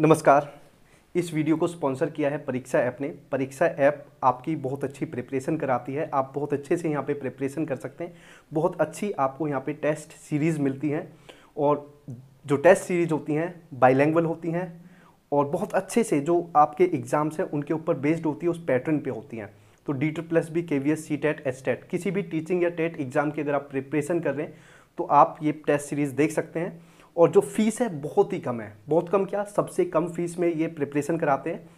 नमस्कार इस वीडियो को स्पॉन्सर किया है परीक्षा ऐप ने परीक्षा ऐप आपकी बहुत अच्छी प्रिपरेशन कराती है आप बहुत अच्छे से यहाँ पे प्रिपरेशन कर सकते हैं बहुत अच्छी आपको यहाँ पे टेस्ट सीरीज़ मिलती हैं और जो टेस्ट सीरीज होती हैं बाइलैंगल होती हैं और बहुत अच्छे से जो आपके एग्ज़ाम्स हैं उनके ऊपर बेस्ड होती है उस पैटर्न पर होती हैं तो D plus B K V S C TET S TET किसी भी टीचिंग या टेट एग्ज़ाम की अगर आप प्रिपरेशन कर रहे हैं तो आप ये टेस्ट सीरीज़ देख सकते हैं और जो फ़ीस है बहुत ही कम है बहुत कम क्या सबसे कम फ़ीस में ये प्रिपरेशन कराते हैं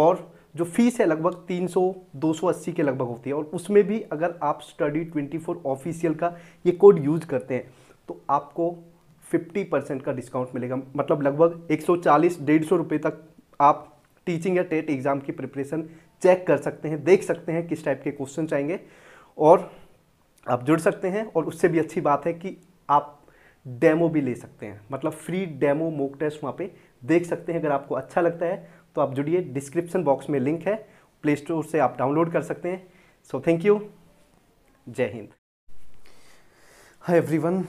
और जो फ़ीस है लगभग 300 280 के लगभग होती है और उसमें भी अगर आप स्टडी 24 ऑफिशियल का ये कोड यूज़ करते हैं तो आपको 50 परसेंट का डिस्काउंट मिलेगा मतलब लगभग 140 150 रुपए तक आप टीचिंग या टेट एग्ज़ाम की प्रिपरेशन चेक कर सकते हैं देख सकते हैं किस टाइप के क्वेश्चन आएंगे और आप जुड़ सकते हैं और उससे भी अच्छी बात है कि आप डेमो भी ले सकते हैं मतलब फ्री डेमो मोक टेस्ट वहाँ पे देख सकते हैं अगर आपको अच्छा लगता है तो आप जुड़िए डिस्क्रिप्शन बॉक्स में लिंक है प्ले स्टोर से आप डाउनलोड कर सकते हैं सो थैंक यू जय हिंद हाय एवरीवन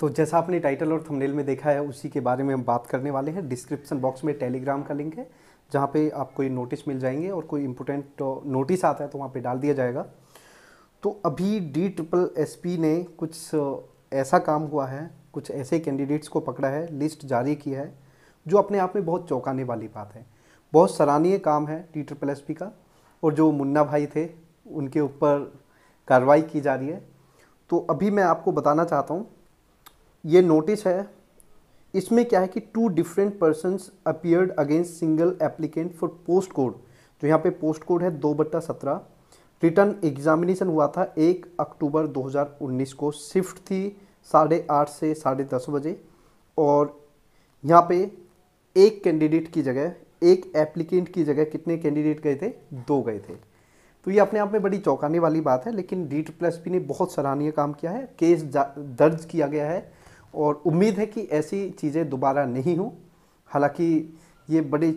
तो जैसा आपने टाइटल और थंबनेल में देखा है उसी के बारे में हम बात करने वाले हैं डिस्क्रिप्शन बॉक्स में टेलीग्राम का लिंक है जहाँ पे आपको ये नोटिस मिल जाएंगे और कोई इम्पोर्टेंट नोटिस आता है तो वहाँ पे डाल दिया जाएगा तो अभी डी ट्रिपल एस पी ने कुछ ऐसा काम हुआ है कुछ ऐसे कैंडिडेट्स को पकड़ा है लिस्ट जारी किया है जो अपने आप में बहुत चौंकाने वाली बात है बहुत सराहनीय काम है टी ट्रिपल एस पी का और जो मुन्ना भाई थे उनके ऊपर कार्रवाई की जा रही है तो अभी मैं आपको बताना चाहता हूँ ये नोटिस है इसमें क्या है कि two different persons appeared against single applicant for post code जो यहाँ पे पोस्ट कोड है दो बट्टा सत्रह रिटर्न एग्जामिनेशन हुआ था एक अक्टूबर 2019 को शिफ्ट थी साढ़े आठ से साढ़े दस बजे और यहाँ पे एक कैंडिडेट की जगह एक एप्लीकेंट की जगह कितने कैंडिडेट गए थे दो गए थे तो ये अपने आप में बड़ी चौंकाने वाली बात है लेकिन डी प्लस पी ने बहुत सराहनीय काम किया है केस दर्ज किया गया है और उम्मीद है कि ऐसी चीज़ें दोबारा नहीं हों हालांकि ये बड़ी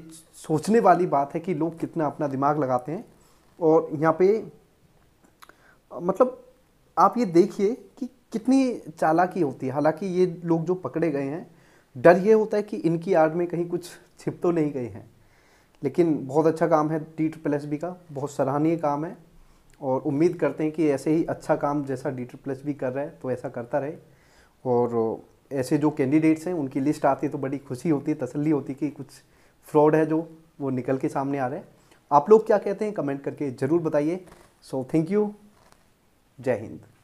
सोचने वाली बात है कि लोग कितना अपना दिमाग लगाते हैं और यहाँ पे मतलब आप ये देखिए कि कितनी चालाकी होती है हालांकि ये लोग जो पकड़े गए हैं डर ये होता है कि इनकी आड़ में कहीं कुछ छिप तो नहीं गए हैं लेकिन बहुत अच्छा काम है डी ट्रिपल एस बी का बहुत सराहनीय काम है और उम्मीद करते हैं कि ऐसे ही अच्छा काम जैसा डी ट्रिपल एस बी कर रहा है तो ऐसा करता रहे और ऐसे जो कैंडिडेट्स हैं उनकी लिस्ट आती है तो बड़ी खुशी होती है तसल्ली होती है कि कुछ फ्रॉड है जो वो निकल के सामने आ रहा है आप लोग क्या कहते हैं कमेंट करके ज़रूर बताइए सो थैंक यू जय हिंद